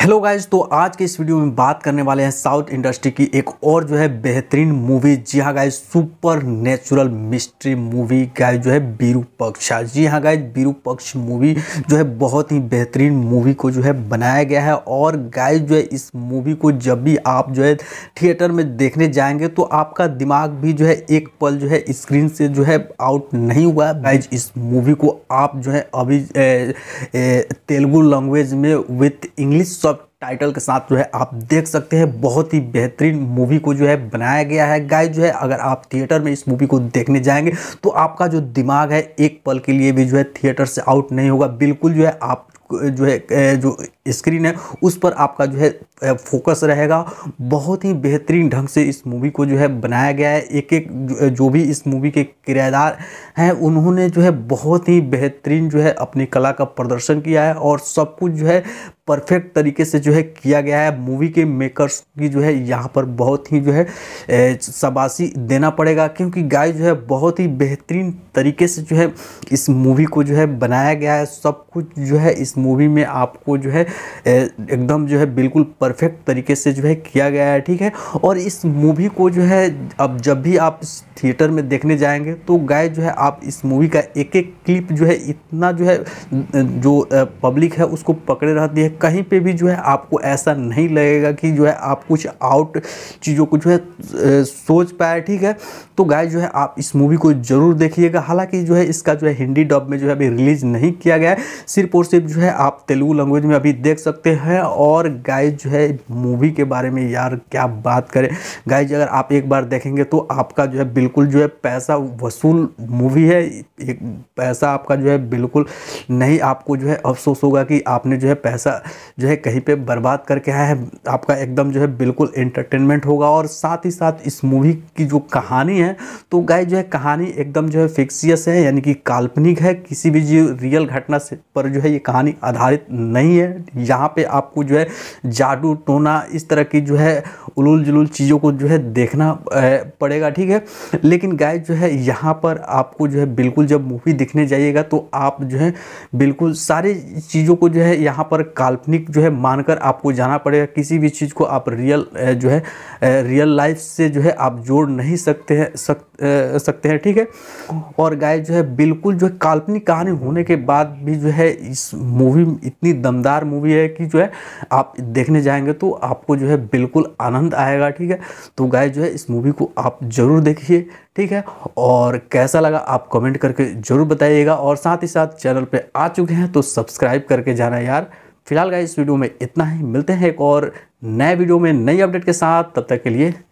hello guys तो आज के इस वीडियो में बात करने वाले हैं साउथ इंडस्ट्री की एक और जो है बेहतरीन मूवी जी हाँ guys supernatural mystery movie guy जो है बीरू पक्षा जी हाँ गाइज बीरू पक्ष मूवी जो है बहुत ही बेहतरीन मूवी को जो है बनाया गया है और गाय जो है इस मूवी को जब भी आप जो है थिएटर में देखने जाएंगे तो आपका दिमाग भी जो है एक पल जो है स्क्रीन से जो है आउट नहीं हुआ गाइज इस मूवी को आप जो है अभी तेलुगु लैंग्वेज में विथ इंग्लिश टाइटल के साथ जो है आप देख सकते हैं बहुत ही बेहतरीन मूवी को जो है बनाया गया है गाय जो है अगर आप थिएटर में इस मूवी को देखने जाएंगे तो आपका जो दिमाग है एक पल के लिए भी जो है थिएटर से आउट नहीं होगा बिल्कुल जो है आप जो है जो स्क्रीन है उस पर आपका जो है फोकस रहेगा बहुत ही बेहतरीन ढंग से इस मूवी को जो है बनाया गया है एक एक जो भी इस मूवी के किराएदार हैं उन्होंने जो है बहुत ही बेहतरीन जो है अपनी कला का प्रदर्शन किया है और सब कुछ जो है परफेक्ट तरीके से जो है किया गया है मूवी के मेकर्स की जो है यहाँ पर बहुत ही जो है शबाशी देना पड़ेगा क्योंकि गाय जो है बहुत ही बेहतरीन तरीके से जो है इस मूवी को जो है बनाया गया है सब कुछ जो है इस मूवी में आपको जो है एकदम जो है बिल्कुल परफेक्ट तरीके से जो है किया गया है ठीक है और इस मूवी को जो है अब जब भी आप थिएटर में देखने जाएंगे तो गाय जो है आप इस मूवी का एक एक क्लिप जो है इतना जो है जो पब्लिक है उसको पकड़े रहती है कहीं पे भी जो है आपको ऐसा नहीं लगेगा कि जो है आप कुछ आउट चीज़ों को जो है सोच पाए ठीक है तो गाय जो है आप इस मूवी को ज़रूर देखिएगा हालांकि जो है इसका जो है हिंदी डब में जो है अभी रिलीज़ नहीं किया गया है सिर्फ और सिर्फ जो है है आप तेलुगु लैंग्वेज में अभी देख सकते हैं और गाइज जो है मूवी के बारे में यार क्या बात करें गाइज अगर आप एक बार देखेंगे तो आपका जो है बिल्कुल जो है पैसा वसूल मूवी है एक पैसा आपका जो है बिल्कुल नहीं आपको जो है अफसोस होगा कि आपने जो है पैसा जो है कहीं पर बर्बाद करके आया है आपका एकदम जो है बिल्कुल एंटरटेनमेंट होगा और साथ ही साथ इस मूवी की जो कहानी है तो गाय जो है कहानी एकदम जो है फिक्सियस है यानी कि काल्पनिक है किसी भी जो रियल घटना से पर जो है ये कहानी आधारित नहीं है यहाँ पे आपको जो है जादू टोना इस तरह की जो है उलूल जुलूल चीज़ों को जो है देखना पड़ेगा ठीक है लेकिन गाय जो है यहाँ पर आपको जो है बिल्कुल जब मूवी देखने जाइएगा तो आप जो है बिल्कुल सारी चीज़ों को जो है यहाँ पर काल्पनिक जो है मानकर आपको जाना पड़ेगा किसी भी चीज़ को आप रियल जो है रियल लाइफ से जो है आप जोड़ नहीं सकते हैं सक, सकते हैं ठीक है और गाय जो है बिल्कुल जो है काल्पनिक कहानी होने के बाद भी जो है इस मूवी मूवी इतनी दमदार मूवी है कि जो है आप देखने जाएंगे तो आपको जो है बिल्कुल आनंद आएगा ठीक है तो गाय जो है इस मूवी को आप ज़रूर देखिए ठीक है और कैसा लगा आप कमेंट करके ज़रूर बताइएगा और साथ ही साथ चैनल पर आ चुके हैं तो सब्सक्राइब करके जाना यार फिलहाल गाय इस वीडियो में इतना ही मिलते हैं एक और नए वीडियो में नई अपडेट के साथ तब तक के लिए